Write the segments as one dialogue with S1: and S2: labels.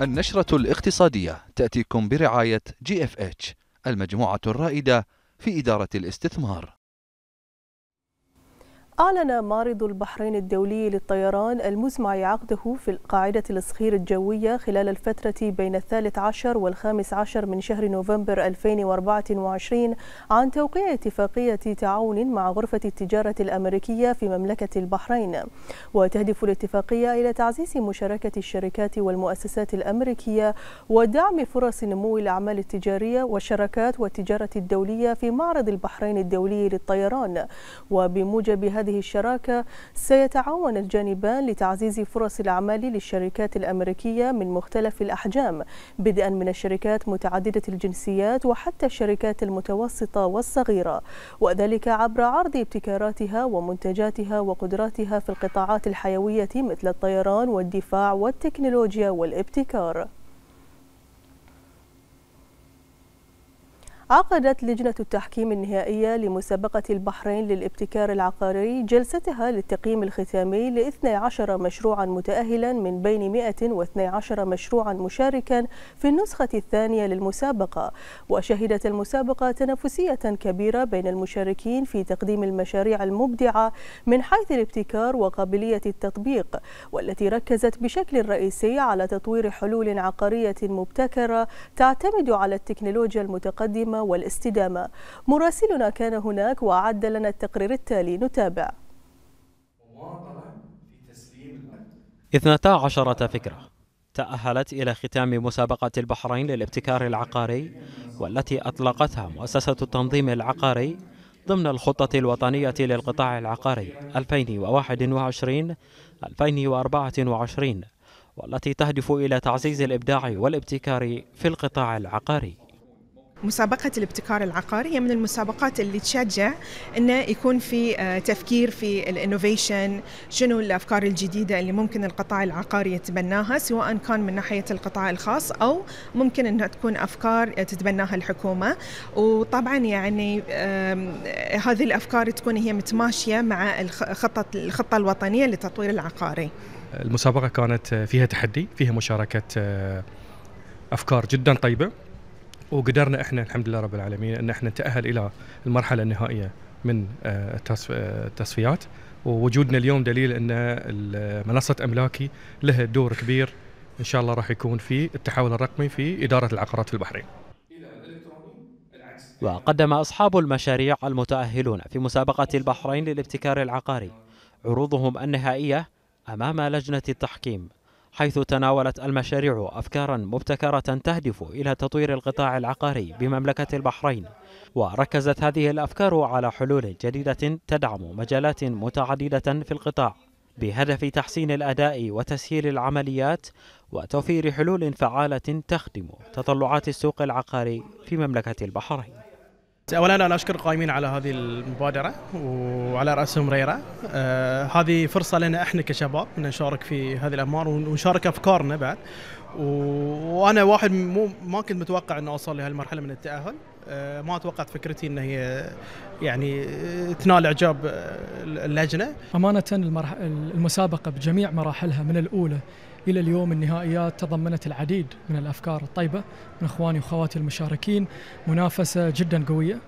S1: النشرة الاقتصادية تأتيكم برعاية جي اف اتش المجموعة الرائدة في إدارة الاستثمار
S2: أعلن معرض البحرين الدولي للطيران المزمع عقده في القاعدة الصخير الجوية خلال الفترة بين الثالث عشر والخامس عشر من شهر نوفمبر 2024 عن توقيع اتفاقية تعاون مع غرفة التجارة الأمريكية في مملكة البحرين وتهدف الاتفاقية إلى تعزيز مشاركة الشركات والمؤسسات الأمريكية ودعم فرص نمو الأعمال التجارية والشراكات والتجارة الدولية في معرض البحرين الدولي للطيران وبموجب هذا هذه الشراكة سيتعاون الجانبان لتعزيز فرص الأعمال للشركات الأمريكية من مختلف الأحجام بدءا من الشركات متعددة الجنسيات وحتى الشركات المتوسطة والصغيرة وذلك عبر عرض ابتكاراتها ومنتجاتها وقدراتها في القطاعات الحيوية مثل الطيران والدفاع والتكنولوجيا والابتكار عقدت لجنة التحكيم النهائية لمسابقة البحرين للابتكار العقاري جلستها للتقييم الختامي ل 12 مشروعا متأهلا من بين 112 مشروعا مشاركا في النسخة الثانية للمسابقة وشهدت المسابقة تنافسية كبيرة بين المشاركين في تقديم المشاريع المبدعة من حيث الابتكار وقابلية التطبيق والتي ركزت بشكل رئيسي على تطوير حلول عقارية مبتكرة تعتمد على التكنولوجيا المتقدمة والاستدامة مراسلنا كان هناك وأعد لنا التقرير التالي نتابع
S3: 12 فكرة تأهلت إلى ختام مسابقة البحرين للابتكار العقاري والتي أطلقتها مؤسسة التنظيم العقاري ضمن الخطة الوطنية للقطاع العقاري 2021-2024 والتي تهدف إلى تعزيز الإبداع والابتكار في القطاع العقاري
S2: مسابقة الابتكار العقاري هي من المسابقات اللي تشجع انه يكون في آه، تفكير في الانوفيشن، شنو الافكار الجديدة اللي ممكن القطاع العقاري يتبناها سواء كان من ناحية القطاع الخاص او ممكن انها تكون افكار تتبناها الحكومة، وطبعا يعني هذه الافكار تكون هي متماشية مع الخطة الخطة الوطنية للتطوير العقاري.
S3: المسابقة كانت فيها تحدي، فيها مشاركة آه، افكار جدا طيبة. وقدرنا احنا الحمد لله رب العالمين ان احنا نتاهل الى المرحله النهائيه من آه، آه، التصفيات ووجودنا اليوم دليل ان منصه املاكي لها دور كبير ان شاء الله راح يكون في التحول الرقمي في اداره العقارات في البحرين. وقدم اصحاب المشاريع المتاهلون في مسابقه البحرين للابتكار العقاري عروضهم النهائيه امام لجنه التحكيم حيث تناولت المشاريع أفكارا مبتكرة تهدف إلى تطوير القطاع العقاري بمملكة البحرين وركزت هذه الأفكار على حلول جديدة تدعم مجالات متعددة في القطاع بهدف تحسين الأداء وتسهيل العمليات وتوفير حلول فعالة تخدم تطلعات السوق العقاري في مملكة البحرين اولا انا اشكر القائمين على هذه المبادره وعلى راسهم ريره آه هذه فرصه لنا احنا كشباب ان نشارك في هذه الاعمار ونشارك افكارنا بعد وانا واحد مو ما كنت متوقع ان اوصل لهالمرحله من التاهل آه ما توقعت فكرتي ان هي يعني آه، تنال اعجاب آه، اللجنه امانه المسابقه بجميع مراحلها من الاولى إلى اليوم النهائيات تضمنت العديد من الأفكار الطيبة من إخواني وأخواتي المشاركين منافسة جدا قوية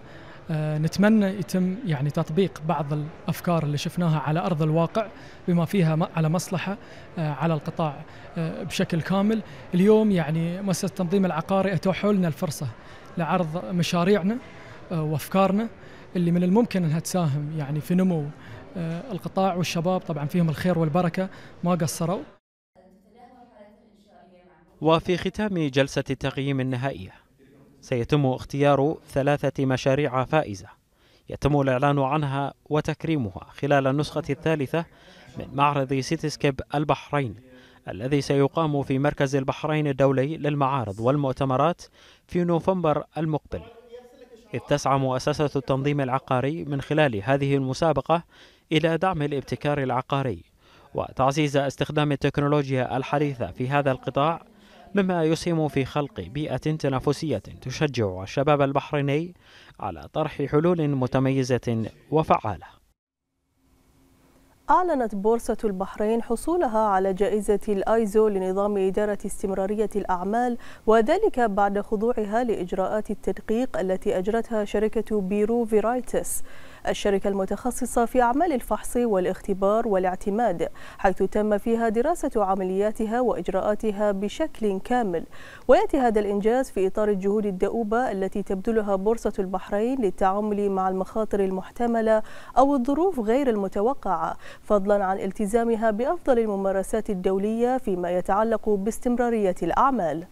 S3: آه، نتمنى يتم يعني تطبيق بعض الافكار اللي شفناها على ارض الواقع بما فيها على مصلحه آه، على القطاع آه، بشكل كامل اليوم يعني مؤسسه التنظيم العقاري اتوحوا لنا الفرصه لعرض مشاريعنا وافكارنا اللي من الممكن انها تساهم يعني في نمو القطاع والشباب طبعا فيهم الخير والبركه ما قصروا وفي ختام جلسة التقييم النهائية سيتم اختيار ثلاثة مشاريع فائزة يتم الإعلان عنها وتكريمها خلال النسخة الثالثة من معرض سيتسكيب البحرين الذي سيقام في مركز البحرين الدولي للمعارض والمؤتمرات في نوفمبر المقبل إذ تسعى مؤسسة التنظيم العقاري من خلال هذه المسابقة إلى دعم الابتكار العقاري وتعزيز استخدام التكنولوجيا الحديثة في هذا القطاع مما يسهم في خلق بيئة تنافسية تشجع الشباب البحريني على طرح حلول متميزة وفعالة
S2: أعلنت بورصة البحرين حصولها على جائزة الآيزو لنظام إدارة استمرارية الأعمال وذلك بعد خضوعها لإجراءات التدقيق التي أجرتها شركة بيرو فيرايتس الشركة المتخصصة في أعمال الفحص والاختبار والاعتماد حيث تم فيها دراسة عملياتها وإجراءاتها بشكل كامل ويأتي هذا الإنجاز في إطار الجهود الدؤوبة التي تبذلها بورصة البحرين للتعامل مع المخاطر المحتملة أو الظروف غير المتوقعة فضلا عن التزامها بأفضل الممارسات الدولية فيما يتعلق باستمرارية الأعمال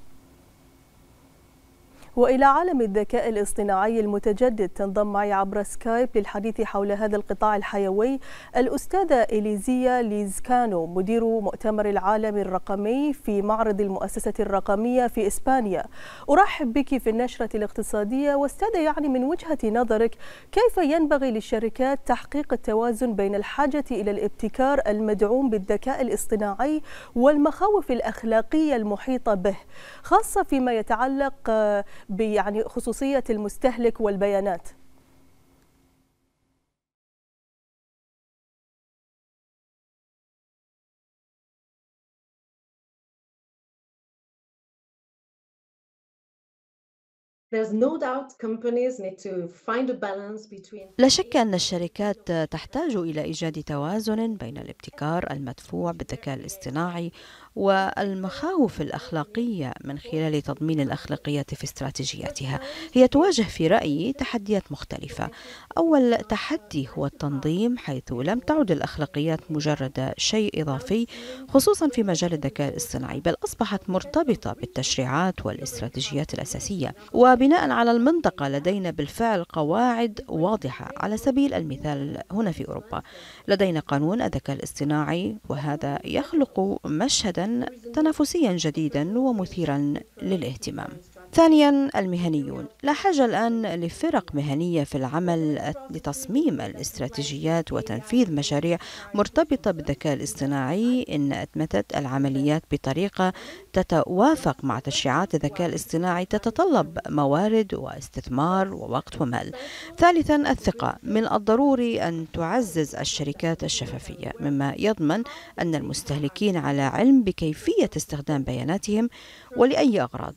S2: وإلى عالم الذكاء الاصطناعي المتجدد تنضم معي عبر سكايب للحديث حول هذا القطاع الحيوي الأستاذة إليزيا ليزكانو مدير مؤتمر العالم الرقمي في معرض المؤسسة الرقمية في إسبانيا أرحب بك في النشرة الاقتصادية واستاذة يعني من وجهة نظرك كيف ينبغي للشركات تحقيق التوازن بين الحاجة إلى الابتكار المدعوم بالذكاء الاصطناعي والمخاوف الأخلاقية المحيطة به خاصة فيما يتعلق بيعني خصوصية المستهلك والبيانات
S1: لا شك أن الشركات تحتاج إلى إيجاد توازن بين الابتكار المدفوع بالذكاء الاصطناعي والمخاوف الأخلاقية من خلال تضمين الأخلاقيات في استراتيجياتها هي تواجه في رأيي تحديات مختلفة أول تحدي هو التنظيم حيث لم تعد الأخلاقيات مجرد شيء إضافي خصوصا في مجال الذكاء الاصطناعي بل أصبحت مرتبطة بالتشريعات والاستراتيجيات الأساسية وبناء على المنطقة لدينا بالفعل قواعد واضحة على سبيل المثال هنا في أوروبا لدينا قانون الذكاء الاصطناعي وهذا يخلق مشهدا تنافسيا جديدا ومثيرا للاهتمام ثانيا المهنيون لا حاجة الآن لفرق مهنية في العمل لتصميم الاستراتيجيات وتنفيذ مشاريع مرتبطة بالذكاء الاصطناعي إن أتمتت العمليات بطريقة تتوافق مع تشريعات الذكاء الاصطناعي تتطلب موارد واستثمار ووقت ومال ثالثا الثقة من الضروري أن تعزز الشركات الشفافية مما يضمن أن المستهلكين على علم بكيفية استخدام بياناتهم ولأي أغراض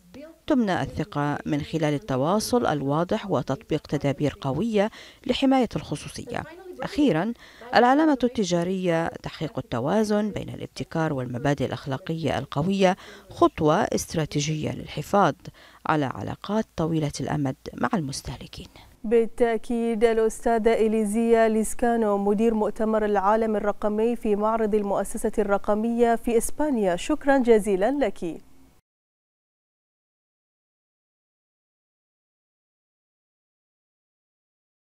S1: تمنى الثقة من خلال التواصل الواضح وتطبيق تدابير قوية لحماية الخصوصية أخيرا العلامة التجارية تحقيق التوازن بين الابتكار والمبادئ الأخلاقية القوية خطوة استراتيجية للحفاظ على علاقات طويلة الأمد مع المستهلكين
S2: بالتأكيد الأستاذة إليزيا ليسكانو مدير مؤتمر العالم الرقمي في معرض المؤسسة الرقمية في إسبانيا شكرا جزيلا لك